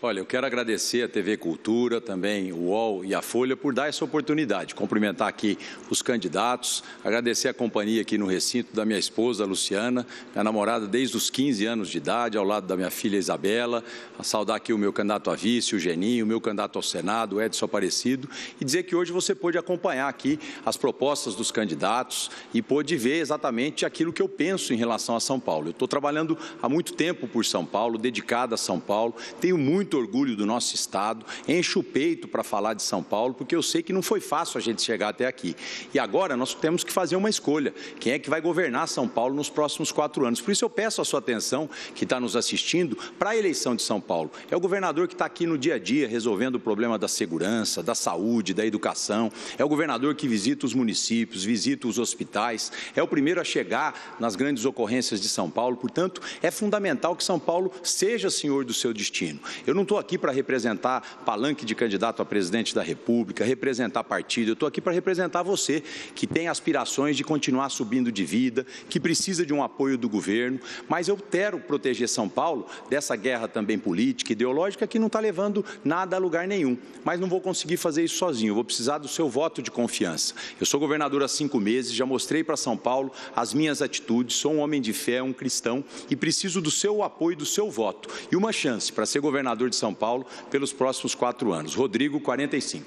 Olha, eu quero agradecer a TV Cultura, também o UOL e a Folha por dar essa oportunidade. Cumprimentar aqui os candidatos, agradecer a companhia aqui no recinto da minha esposa, Luciana, minha namorada desde os 15 anos de idade, ao lado da minha filha Isabela, a saudar aqui o meu candidato a vice, o Geninho, o meu candidato ao Senado, o Edson Aparecido, e dizer que hoje você pôde acompanhar aqui as propostas dos candidatos e pôde ver exatamente aquilo que eu penso em relação a São Paulo. Eu estou trabalhando há muito tempo por São Paulo, dedicado a São Paulo, tenho muito muito orgulho do nosso Estado, encho o peito para falar de São Paulo, porque eu sei que não foi fácil a gente chegar até aqui. E agora nós temos que fazer uma escolha: quem é que vai governar São Paulo nos próximos quatro anos? Por isso eu peço a sua atenção, que está nos assistindo, para a eleição de São Paulo. É o governador que está aqui no dia a dia resolvendo o problema da segurança, da saúde, da educação, é o governador que visita os municípios, visita os hospitais, é o primeiro a chegar nas grandes ocorrências de São Paulo, portanto, é fundamental que São Paulo seja senhor do seu destino. Eu não estou aqui para representar palanque de candidato a presidente da República, representar partido. Eu estou aqui para representar você, que tem aspirações de continuar subindo de vida, que precisa de um apoio do governo. Mas eu quero proteger São Paulo dessa guerra também política, ideológica, que não está levando nada a lugar nenhum. Mas não vou conseguir fazer isso sozinho. Eu vou precisar do seu voto de confiança. Eu sou governador há cinco meses, já mostrei para São Paulo as minhas atitudes. Sou um homem de fé, um cristão e preciso do seu apoio, do seu voto. E uma chance para ser governador de São Paulo pelos próximos quatro anos. Rodrigo, 45.